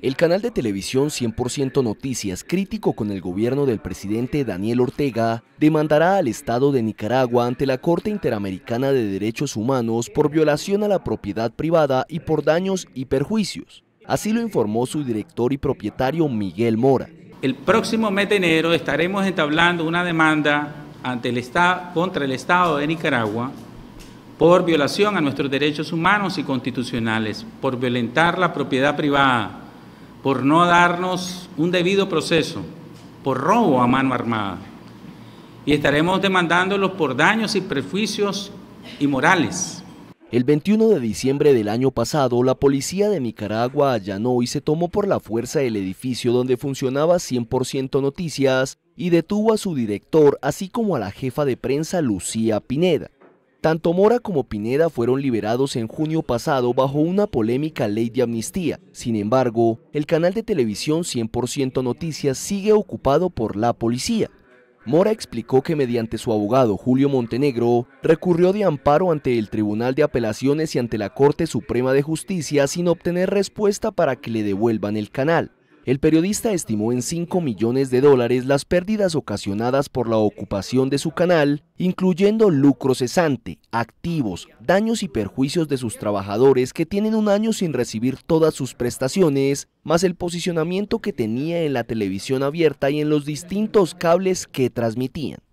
El canal de televisión 100% Noticias, crítico con el gobierno del presidente Daniel Ortega, demandará al Estado de Nicaragua ante la Corte Interamericana de Derechos Humanos por violación a la propiedad privada y por daños y perjuicios. Así lo informó su director y propietario Miguel Mora. El próximo mes de enero estaremos entablando una demanda ante el Estado, contra el Estado de Nicaragua por violación a nuestros derechos humanos y constitucionales, por violentar la propiedad privada por no darnos un debido proceso, por robo a mano armada. Y estaremos demandándolos por daños y prejuicios inmorales. El 21 de diciembre del año pasado, la policía de Nicaragua allanó y se tomó por la fuerza el edificio donde funcionaba 100% Noticias y detuvo a su director, así como a la jefa de prensa Lucía Pineda. Tanto Mora como Pineda fueron liberados en junio pasado bajo una polémica ley de amnistía. Sin embargo, el canal de televisión 100% Noticias sigue ocupado por la policía. Mora explicó que mediante su abogado Julio Montenegro recurrió de amparo ante el Tribunal de Apelaciones y ante la Corte Suprema de Justicia sin obtener respuesta para que le devuelvan el canal. El periodista estimó en 5 millones de dólares las pérdidas ocasionadas por la ocupación de su canal, incluyendo lucro cesante, activos, daños y perjuicios de sus trabajadores que tienen un año sin recibir todas sus prestaciones, más el posicionamiento que tenía en la televisión abierta y en los distintos cables que transmitían.